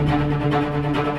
Thank you.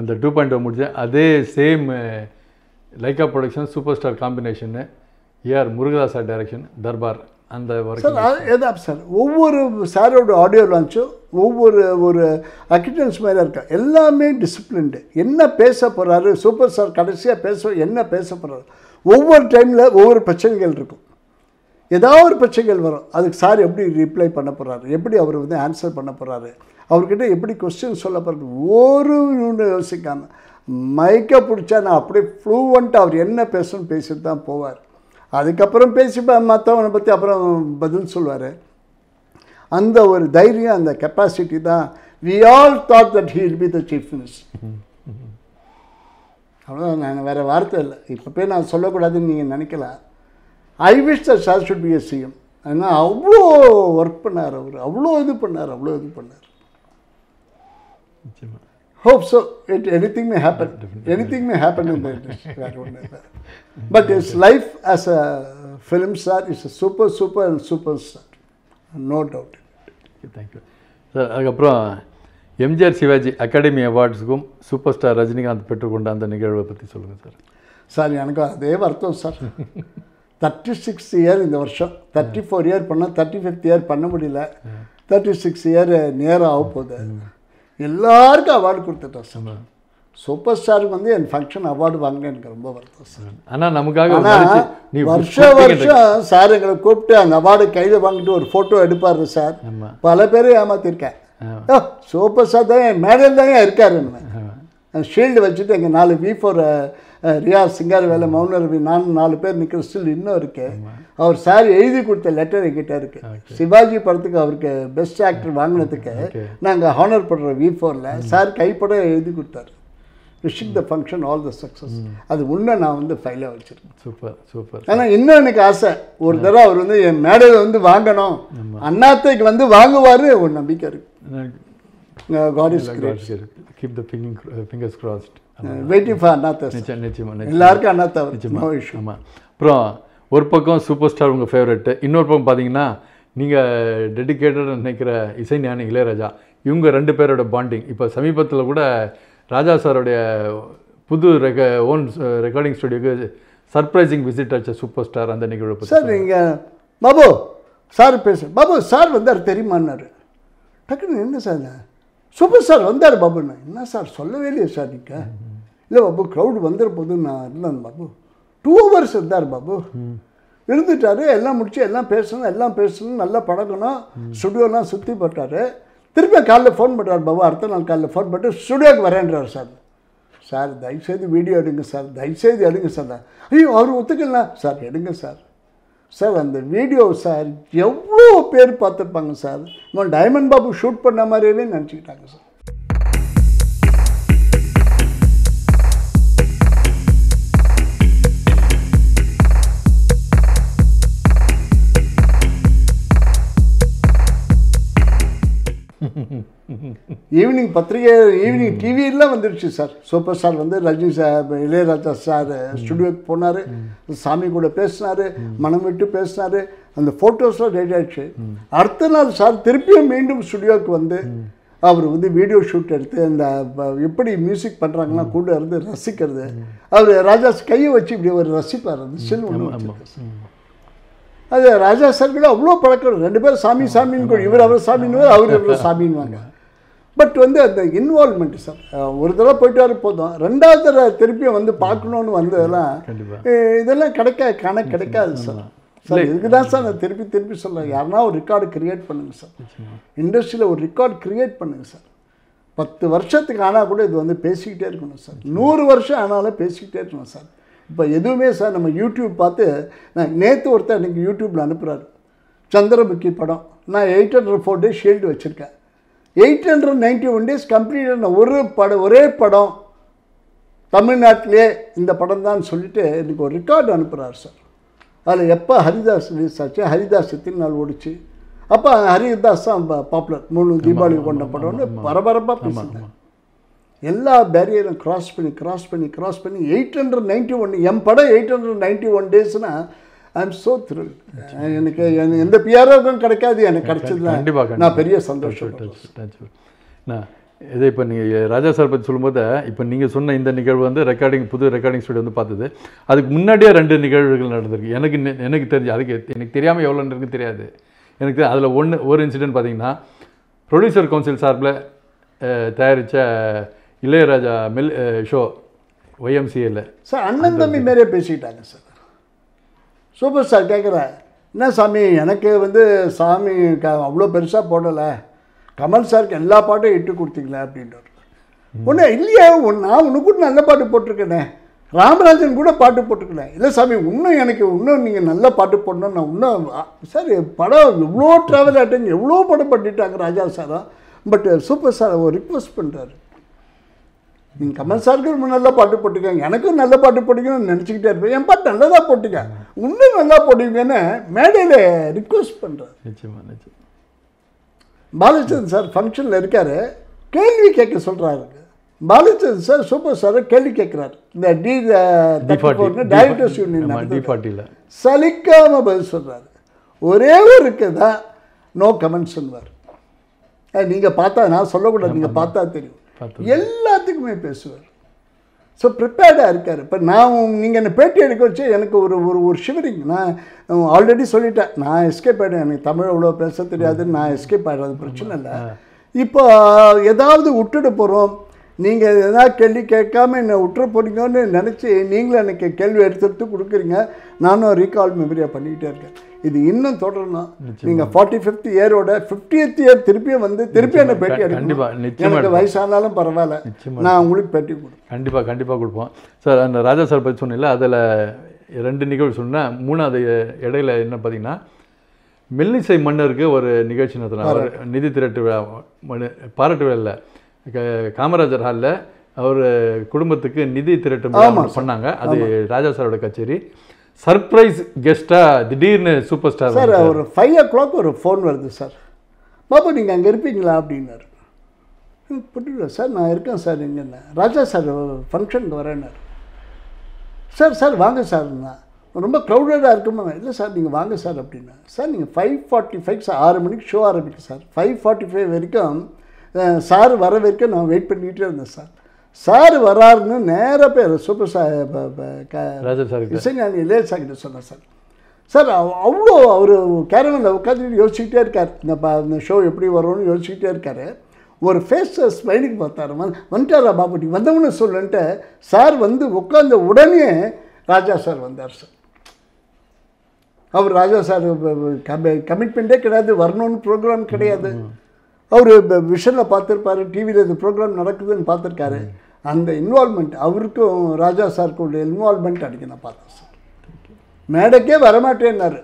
அந்த two point O முடிஞ்ச அதே same Lyca production super star காம்பினேஷன்னு ஏஆர் முருகதாசா டைரக்ஷன் தர்பார் அந்த எதாப் சார் ஒவ்வொரு சாரோட ஆடியோ லான்ச்சும் ஒவ்வொரு ஒரு அக்கிட்டன்ஸ் மாதிரி இருக்கா எல்லாமே டிசிப்ளின்டு என்ன பேச போகிறாரு சூப்பர் ஸ்டார் கடைசியாக பேச என்ன பேச போகிறாரு ஒவ்வொரு டைமில் ஒவ்வொரு பிரச்சனைகள் இருக்கும் ஏதாவது ஒரு பிரச்சனைகள் வரும் அதுக்கு சார் எப்படி ரிப்ளை பண்ண போகிறாரு எப்படி அவர் வந்து ஆன்சர் பண்ண போகிறாரு அவர்கிட்ட எப்படி கொஸ்டின் சொல்லப்படுறது ஒரு யோசிக்காமல் மைக்கை பிடிச்சா நான் அப்படியே ஃப்ளூவெண்ட்டாக அவர் என்ன பேசணும் பேசிட்டு தான் போவார் அதுக்கப்புறம் பேசி மற்றவனை பற்றி அப்புறம் பதில் சொல்லுவார் அந்த ஒரு தைரியம் அந்த கெப்பாசிட்டி தான் we all thought that he'll be the chief minister அவ்வளோதான் நாங்கள் வேறு வார்த்தை இல்லை இப்போ போய் நான் சொல்லக்கூடாதுன்னு நீங்கள் நினைக்கல I wish the sir should be as CM ஏன்னா அவ்வளோ ஒர்க் பண்ணார் அவர் அவ்வளோ இது பண்ணார் அவ்வளோ இது பண்ணார் hope so it anything may happen anything may happen இந்த but is life as a film star is a super super and super star no doubt thank you sir அதுக்கப்புறம் எம்ஜிஆர் சிவாஜி அகாடமி அவார்ட்ஸுக்கும் சூப்பர் ஸ்டார் ரஜினிகாந்த் பெற்றுக்கொண்ட அந்த நிகழ்வை பற்றி சொல்லுங்கள் sir sir எனக்கு அதே வருத்தம் சார் தேர்ட்டி சிக்ஸ் இயர் இந்த வருஷம் தேர்ட்டி ஃபோர் இயர் பண்ணால் தேர்ட்டி ஃபிஃப்த் இயர் பண்ண முடியல தேர்ட்டி சிக்ஸ் இயர் நேராக ஆக போகுது mm. எல்லாருக்கும் அவார்டு கொடுத்துட்டோம் சார் சூப்பர் ஸ்டாருக்கு வந்து என் ஃபங்க்ஷன் அவார்டு வாங்கினேன் எனக்கு ரொம்ப வருத்தம் சார் ஆனால் நமக்காக ஆனால் வருஷ வருஷம் சார் எங்களை கூப்பிட்டு அந்த அவார்டு கையில் வாங்கிட்டு ஒரு ஃபோட்டோ எடுப்பார் சார் பல பேர் ஏமாத்திருக்கேன் சூப்பர் ஸ்டார் தான் என் மேடம் தான் இருக்காரு ஷீல்டு வச்சுட்டு எங்கள் நாலு வி ஃபோர் ரியா சிங்கார் வேலை மௌன ரவி நான் நாலு பேர் நிற்கிற ஸ்டில் இன்னும் இருக்கேன் அவர் சார் எழுதி கொடுத்த லெட்டர் எங்கிட்ட இருக்கு சிவாஜி படத்துக்கு அவருக்கு பெஸ்ட் ஆக்டர் வாங்கினதுக்கு நாங்கள் ஹானர் பண்ணுற வி ஃபோரில் சார் கைப்பட எழுதி கொடுத்தாரு wishing the function all the success அது உன்ன நான் வந்து ஃபைலாக வச்சிருக்கேன் சூப்பர் சூப்பர் ஆனால் இன்னும் எனக்கு ஆசை ஒரு தடவை அவர் வந்து என் மேடையில் வந்து வாங்கணும் அண்ணாத்தைக்கு வந்து வாங்குவார் ஒரு நம்பிக்கை இருக்கு keep the finging fingers crossed waiting for Annaatthe நிச்சயம் நிச்சயமாக எல்லாருக்கும் அண்ணாத்தா நிச்சயமாக ஆமாம் அப்புறம் ஒரு பக்கம் சூப்பர் ஸ்டார் உங்கள் ஃபேவரெட்டு இன்னொரு பக்கம் பார்த்தீங்கன்னா நீங்கள் டெடிக்கேட்டட் நினைக்கிற இசை ஞானி இளையராஜா இவங்க ரெண்டு பேரோட பாண்டிங் இப்போ சமீபத்தில் கூட ராஜா சாருடைய புது ரெக ஓன் ரெக்கார்டிங் ஸ்டுடியோக்கு சர்ப்ரைசிங் விசிட் ஆச்சு சூப்பர் ஸ்டார் அந்த நிகழ்வு சார் நீங்கள் பாபு சார் பேச பாபு சார் வந்தார் தெரியுமான்னாரு டக்குன்னு என்ன சார் சூப்பர் ஸ்டார் வந்தார் நான் என்ன சார் சொல்லவே இல்லையே சார் நீங்கள் இல்லை பாபு க்ரௌடு வந்துடுற போது நான் இருந்தேன் பாபு டூ ஹவர்ஸ் இருந்தார் பாபு இருந்துட்டாரு எல்லாம் முடிச்சு எல்லாம் பேசணும் எல்லாம் பேசணும் நல்லா பழகணும் ஸ்டுடியோலாம் சுற்றி போட்டார் திரும்ப காலைல ஃபோன் பண்ணுறார் பாபா அடுத்த நாள் காலைல ஃபோன் பண்ணிட்டு ஸ்டுடியோக்கு வரேன்றார் சார் சார் தயவுசெய்து வீடியோ எடுங்க சார் தயவுசெய்து எடுங்க சார் ஐயோ அவர் ஒத்துக்கலாம் சார் எடுங்க சார் சார் அந்த வீடியோ சார் எவ்வளோ பேர் பார்த்துருப்பாங்க சார் இன்னும் டைமண்ட் பாபு ஷூட் பண்ண மாதிரியே நினச்சிக்கிட்டாங்க சார் ஈவினிங் பத்திரிகை ஈவினிங் டிவியெல்லாம் வந்துருச்சு சார் சூப்பர் ஸ்டார் வந்து ரஜினி சார் இளையராஜா சார் ஸ்டுடியோக்கு போனார் சாமி கூட பேசினார் மனம் விட்டு பேசினார் அந்த ஃபோட்டோஸ்லாம் ரெடி ஆகிடுச்சு அடுத்த நாள் சார் திருப்பியும் மீண்டும் ஸ்டுடியோவுக்கு வந்து அவர் வந்து வீடியோ ஷூட் எடுத்து அந்த எப்படி மியூசிக் பண்ணுறாங்கன்னா கூட இருந்து ரசிக்கிறது அவர் ராஜா கையை வச்சு இப்படி ஒரு ரசிப்பார் அந்த சில் அது ராஜா சார் கூட அவ்வளோ பழக்கம் ரெண்டு பேரும் சாமி சாமின்னு கூட இவர் அவர் சாமின்னு அவர் இவ்வளோ சாமின்வாங்க பட் வந்து அந்த இன்வால்மெண்ட் சார் ஒரு தடவை போயிட்டு வர போதும் ரெண்டாவது தடவை திருப்பியும் வந்து பார்க்கணுன்னு வந்ததெல்லாம் இதெல்லாம் கிடைக்க கணக்கு கிடைக்காது சார் சார் இதுக்கு தான் சார் நான் திருப்பி திருப்பி சொல்கிறேன் யாருனா ஒரு ரெக்கார்டு கிரியேட் பண்ணுங்கள் சார் இண்டஸ்ட்ரியில் ஒரு ரெக்கார்டு க்ரியேட் பண்ணுங்கள் சார் பத்து வருஷத்துக்கு ஆனால் கூட இது வந்து பேசிக்கிட்டே இருக்கணும் சார் நூறு வருஷம் ஆனாலும் பேசிக்கிட்டே இருக்கணும் சார் இப்போ எதுவுமே சார் நம்ம யூடியூப் பார்த்து நான் நேற்று ஒருத்தர் இன்றைக்கி யூடியூப்பில் அனுப்புகிறாரு சந்திரமுகி படம் நான் eight hundred four day shield வச்சுருக்கேன் eight hundred ninety one days ஆன ஒரு படம் ஒரே படம் தமிழ்நாட்டிலே இந்த படம் தான் சொல்லிவிட்டு எனக்கு ஒரு ரெக்கார்டு அனுப்புகிறார் சார் அதில் எப்போ ஹரிதாஸ் ரிலீஸ் ஆச்சு ஹரிதாஸ் எத்தனை நாள் ஓடிச்சு அப்போ ஹரிதாஸ் தான் பாப்புலர் மூணு தீபாவளி கொண்ட படம்னு பரபரப்பாக பேசினேன் எல்லா பேரியரும் கிராஸ் பண்ணி கிராஸ் பண்ணி கிராஸ் பண்ணி எயிட் ஹண்ட்ரட் நைன்ட்டி ஒன் என் படம் எயிட் ஹண்ட்ரட் நைன்ட்டி ஒன் டேஸ்னால் ஐ எம் ஸோ த்ரில் எனக்கு எனக்கு எந்த பிஆர்ஓக்கும் கிடைக்காது எனக்கு கிடைச்சது கண்டிப்பாக நான் பெரிய சந்தோஷம் நான் இதே இப்போ நீங்கள் ராஜா சார் பற்றி சொல்லும்போது இப்போ நீங்கள் சொன்ன இந்த நிகழ்வு வந்து ரெக்கார்டிங் புது ரெக்கார்டிங் ஸ்டூடியோ வந்து பார்த்தது அதுக்கு முன்னாடியே ரெண்டு நிகழ்வுகள் நடந்திருக்கு எனக்கு எனக்கு தெரிஞ்சு அதுக்கு எனக்கு தெரியாமல் எவ்வளோன்றது தெரியாது எனக்கு அதில் ஒன்று ஒரு இன்சிடென்ட் பார்த்தீங்கன்னா ப்ரொடியூசர் கவுன்சில் சார்பில் தயாரித்த இளையராஜா மில் ஷோ ஒய்எம்சிஏல சார் அண்ணன் தம்பி மாரியே பேசிக்கிட்டாங்க சார் சூப்பர் ஸ்டார் கேட்குறேன் என்ன சாமி எனக்கு வந்து சாமி க அவ்வளோ பெருசாக போடலை கமல் சாருக்கு எல்லா பாட்டும் இட்டு கொடுத்தீங்களே அப்படின்ட்டு ஒன்று இல்லையா ஒன்று நான் உனக்கு கூட நல்ல பாட்டு போட்டிருக்கேனே ராமராஜன் கூட பாட்டு போட்டிருக்கேன் இல்லை சாமி இன்னும் எனக்கு இன்னும் நீங்கள் நல்ல பாட்டு போடணும் நான் இன்னும் சார் படம் எவ்வளோ ட்ராவல் ஆகிட்டேங்க எவ்வளோ படம் பண்ணிட்டாங்க ராஜா சாரா பட் சூப்பர் சார் ஒரு ரிக்வஸ்ட் பண்ணுறாரு நீங்கள் கமல் சாருக்கு நல்லா பாட்டு போட்டுக்கோங்க எனக்கும் நல்ல பாட்டு போட்டுக்கணும் நினச்சிக்கிட்டே இருப்பேன் என் பாட்டு நல்லதாக போட்டிருக்கேன் இன்னும் நல்லா போட்டுக்கேன்னு மேடையில் ரிக்வஸ்ட் பண்ணுறேன் நிச்சயமாக நிச்சயம் பாலச்சந்திரன் சார் ஃபங்க்ஷனில் இருக்கார் கேள்வி கேட்க சொல்கிறாரு பாலச்சந்திரன் சார் சூப்பர் சார் கேள்வி கேட்குறாரு இந்த டி டைரக்டர்ஸ் யூனியன் சலிக்காமல் பதில் சொல்கிறாரு ஒரே ஒரு தான் நோ கமெண்ட்ஸ்ன்னுவார் நீங்கள் பார்த்தா நான் சொல்லக்கூடாது நீங்கள் பார்த்தா தெரியும் எல்லாத்துக்குமே பேசுவார் ஸோ ப்ரிப்பேர்டாக இருக்கார் இப்போ நான் நீங்கள் என்னை பேட்டி எடுக்க வச்சு எனக்கு ஒரு ஒரு ஒரு ஷிவரிங் நான் ஆல்ரெடி சொல்லிட்டேன் நான் எஸ்கேப் ஆகிடுவேன் எனக்கு தமிழ் அவ்வளோ பேச தெரியாதுன்னு நான் எஸ்கேப் ஆகிடுறது பிரச்சனை இல்லை இப்போ ஏதாவது விட்டுட்டு போகிறோம் நீங்கள் எதாவது கேள்வி கேட்காம என்னை விட்டுற போகிறீங்கன்னு நினச்சி நீங்களும் எனக்கு கேள்வி எடுத்து எடுத்து கொடுக்குறீங்க நானும் ரீகால் மெமரியாக பண்ணிக்கிட்டே இருக்கேன் இது இன்னும் தொடரணும் நீங்க ஃபார்ட்டி ஃபிஃப்த் இயரோட ஃபிஃப்டியத் இயர் திருப்பியும் வந்து திருப்பி என்ன பேட்டி எடுக்கணும் எனக்கு வயசானாலும் பரவாயில்ல நான் உங்களுக்கு பேட்டி கொடுப்பேன் கண்டிப்பாக கண்டிப்பாக கொடுப்போம் சார் அந்த ராஜா சார் பற்றி சொன்னீங்களா அதில் ரெண்டு நிகழ்வு சொன்னேன் மூணாவது இடையில என்ன பார்த்தீங்கன்னா மெல்லிசை மன்னருக்கு ஒரு நிகழ்ச்சி நடத்தினார் நிதி திரட்டு விழா பாராட்டு விழா காமராஜர் ஹாலில் அவர் குடும்பத்துக்கு நிதி திரட்டு பண்ணாங்க அது ராஜா சாரோட கச்சேரி சர்ப்ரைஸ் கெஸ்ட்டாக திடீர்னு சூப்பர் ஸ்டார் சார் ஒரு ஃபைவ் ஓ கிளாக் ஒரு ஃபோன் வருது சார் பாப்பா நீங்கள் அங்கே இருப்பீங்களா அப்படின்னாரு புரியல சார் நான் இருக்கேன் சார் இங்கேன்னு ராஜா சார் ஃபங்க்ஷனுக்கு வரேன்னார் சார் சார் வாங்க சார் நான் ரொம்ப க்ரௌடடாக இருக்குமா இல்லை சார் நீங்கள் வாங்க சார் அப்படின்னா சார் நீங்கள் ஃபைவ் ஃபார்ட்டி ஃபைவ் சார் ஆறு மணிக்கு ஷோ ஆரம்பிக்கும் சார் ஃபைவ் ஃபார்ட்டி ஃபைவ் வரைக்கும் சார் வர வரைக்கும் நான் வெயிட் பண்ணிக்கிட்டே இருந்தேன் சார் சார் வராருன்னு நேராக பேர் சூப்பர் சார் இசைஞானி இளைய சார் கிட்ட சொன்னார் சார் சார் அவ்வளோ அவர் கேரளில் உட்காந்துட்டு யோசிச்சுக்கிட்டே இருக்கார் இந்த இந்த ஷோ எப்படி வரும்னு யோசிச்சுக்கிட்டே இருக்கார் ஒரு ஃபேஸை ஸ்மைலிங் பார்த்தார் வந் வந்துட்டாரா பாபுட்டி வந்தவனு சொல்லுன்ட்டு சார் வந்து உட்காந்த உடனே ராஜா சார் வந்தார் சார் அவர் ராஜா சார் கமிட்மெண்ட்டே கிடையாது வரணும்னு ப்ரோக்ராம் கிடையாது அவர் விஷனில் பார்த்துருப்பாரு டிவியில் இந்த ப்ரோக்ராம் நடக்குதுன்னு பார்த்துருக்காரு அந்த இன்வால்மெண்ட் அவருக்கும் ராஜா உள்ள இன்வால்மெண்ட் அடிக்க நான் பார்த்தேன் சார் மேடைக்கே வரமாட்டேன்னாரு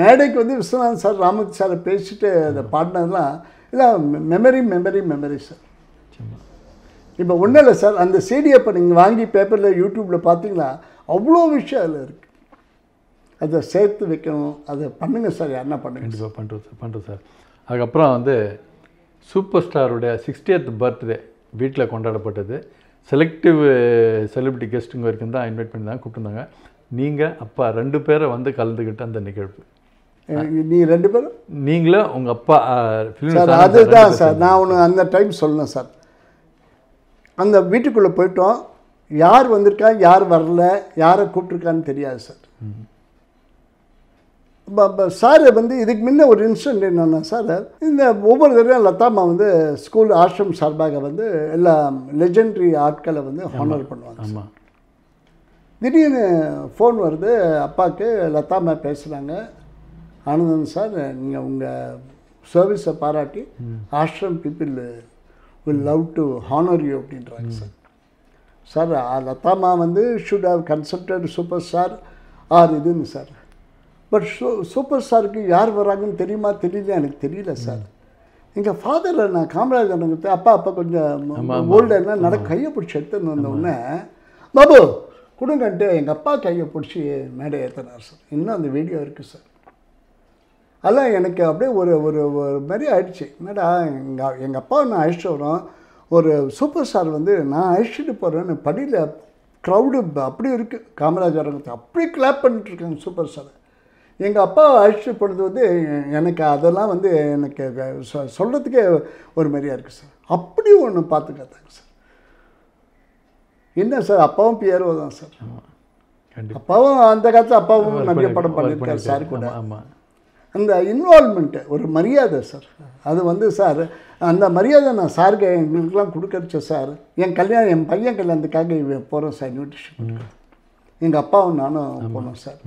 மேடைக்கு வந்து விஸ்வநாதன் சார் ராமத் சாரை பேசிட்டு அதை பாடினதுலாம் இதான் மெமரி மெமரி மெமரி சார் இப்போ ஒன்றும் இல்லை சார் அந்த சீடியை இப்போ நீங்கள் வாங்கி பேப்பரில் யூடியூப்பில் பார்த்தீங்களா அவ்வளோ விஷயம் அதில் இருக்குது அதை சேர்த்து வைக்கணும் அதை பண்ணுங்கள் சார் என்ன பண்ணுங்கள் கண்டிப்பாக பண்ணுறோம் சார் பண்ணுறோம் சார் அதுக்கப்புறம் வந்து சூப்பர் ஸ்டாருடைய சிக்ஸ்டியத் பர்த்டே வீட்டில் கொண்டாடப்பட்டது செலக்டிவ் செலிபிரிட்டி கெஸ்ட்டுங்க வரைக்கும் தான் இன்வைட் தான் கூப்பிட்டுருந்தாங்க நீங்கள் அப்பா ரெண்டு பேரை வந்து கலந்துக்கிட்ட அந்த நிகழ்வு நீ ரெண்டு பேரும் நீங்களே உங்கள் அப்பா சார் அதுதான் சார் நான் ஒன்று அந்த டைம் சொல்லணும் சார் அந்த வீட்டுக்குள்ளே போயிட்டோம் யார் வந்திருக்கா யார் வரல யாரை கூப்பிட்ருக்கான்னு தெரியாது சார் சார் வந்து இதுக்கு முன்ன ஒரு இன்சிடென்ட் என்னென்னா சார் இந்த ஒவ்வொரு தடவையும் லதாமா வந்து ஸ்கூல் ஆஷ்ரம் சார்பாக வந்து எல்லா லெஜெண்ட்ரி ஆட்களை வந்து ஹானர் பண்ணுவாங்க திடீர்னு ஃபோன் வருது அப்பாவுக்கு லதாமா பேசுகிறாங்க ஆனந்தன் சார் நீங்கள் உங்கள் சர்வீஸை பாராட்டி ashram people will love to honour you அப்படின்றாங்க சார் சார் லதாமா வந்து should have concepted super star are இதுன்னு சார் பட் ஷோ சூப்பர் ஸ்டாருக்கு யார் வராங்கன்னு தெரியுமா தெரியல எனக்கு தெரியல சார் எங்கள் ஃபாதரை நான் காமராஜர் எனக்கு அப்பா அப்பா கொஞ்சம் ஓல்டுனா நட கையை பிடிச்சி எடுத்துன்னு வந்தோடனே பாபு கொடுங்கன்ட்டு எங்கள் அப்பா கையை பிடிச்சி மேடை ஏற்றினார் சார் இன்னும் அந்த வீடியோ இருக்குது சார் அதெல்லாம் எனக்கு அப்படியே ஒரு ஒரு ஒரு மாதிரி ஆயிடுச்சு மேடா எங்கள் எங்கள் அப்பாவை நான் அழைச்சிட்டு வரோம் ஒரு சூப்பர் ஸ்டார் வந்து நான் அழைச்சிட்டு போகிறேன்னு படியில் க்ரௌடு அப்படி இருக்குது காமராஜர் அரங்கத்தை கிளாப் பண்ணிட்டுருக்கேன் சூப்பர் ஸ்டாரை எங்கள் அப்பா அழைச்சிட்டு வந்து எனக்கு அதெல்லாம் வந்து எனக்கு சொல்கிறதுக்கே ஒரு மாதிரியாக இருக்குது சார் அப்படி ஒன்று பார்த்துக்காதாங்க சார் என்ன சார் அப்பாவும் பிஆர்ஓ தான் சார் அப்பாவும் அந்த காலத்தில் அப்பாவும் நிறைய படம் பண்ணியிருக்காரு சார் கூட ஆமாம் அந்த இன்வால்மெண்ட்டு ஒரு மரியாதை சார் அது வந்து சார் அந்த மரியாதை நான் சாருக்கு எங்களுக்கெல்லாம் கொடுக்கறச்ச சார் என் கல்யாணம் என் பையன் கல்யாணத்துக்காக போகிறோம் சார் நியூட்ரிஷன் எங்கள் அப்பாவும் நானும் போனோம் சார்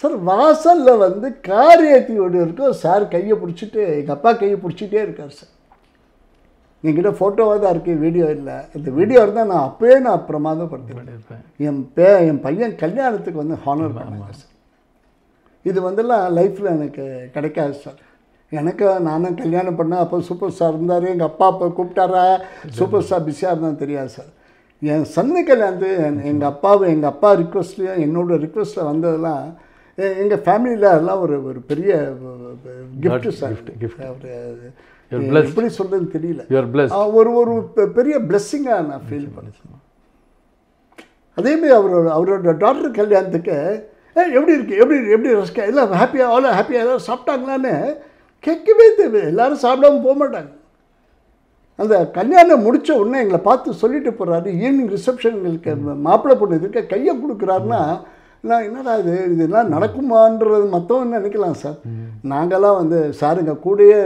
சார் வாசலில் வந்து கார் ஏற்றி ஒன்று இருக்கும் சார் கையை பிடிச்சிட்டு எங்கள் அப்பா கையை பிடிச்சிட்டே இருக்கார் சார் என்கிட்ட ஃபோட்டோவாக தான் இருக்குது வீடியோ இல்லை இந்த வீடியோ இருந்தால் நான் அப்போயே நான் பிரமாதப்படுத்திருப்பேன் என் பே என் பையன் கல்யாணத்துக்கு வந்து ஹானர் பண்ணுவாங்க சார் இது வந்துலாம் லைஃப்பில் எனக்கு கிடைக்காது சார் எனக்கு நானும் கல்யாணம் பண்ணேன் அப்போ சூப்பர் ஸ்டார் இருந்தார் எங்கள் அப்பா அப்போ கூப்பிட்டாரா சூப்பர் ஸ்டார் பிஸியாக இருந்தால் தெரியாது சார் என் சன்னு கல்யாணத்து எங்கள் அப்பாவும் எங்கள் அப்பா ரிக்வஸ்ட்லேயும் என்னோடய ரிக்வஸ்ட்டில் வந்ததெல்லாம் எங்கள் ஃபேமிலியில் அதெல்லாம் ஒரு ஒரு பெரிய கிஃப்ட் சார் ஒரு எப்படி சொல்கிறதுன்னு தெரியல ஒரு ஒரு பெரிய பிளெஸ்ஸிங்காக நான் ஃபீல் பண்ணேன் அதேமாரி அவரோட அவரோட டாக்டர் கல்யாணத்துக்கு எப்படி இருக்குது எப்படி எப்படி ரசிக்க எல்லாம் ஹாப்பியாக அவ்வளோ ஹாப்பியாக எல்லோரும் சாப்பிட்டாங்களான்னு கேட்கவே தேவை எல்லோரும் சாப்பிடாம போக மாட்டாங்க அந்த கல்யாணம் முடித்த உடனே எங்களை பார்த்து சொல்லிட்டு போகிறாரு ஈவினிங் ரிசப்ஷன் எங்களுக்கு மாப்பிள்ளை பொண்ணு இருக்க கையை கொடுக்குறாருன்னா நான் என்னடா இது இதெல்லாம் நடக்குமான்றது மற்றவங்க நினைக்கலாம் சார் நாங்களாம் வந்து சார் எங்கள் கூடயே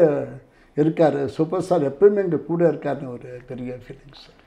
இருக்கார் சூப்பர் ஸ்டார் எப்பவுமே எங்கள் கூட இருக்காருன்னு ஒரு பெரிய ஃபீலிங் சார்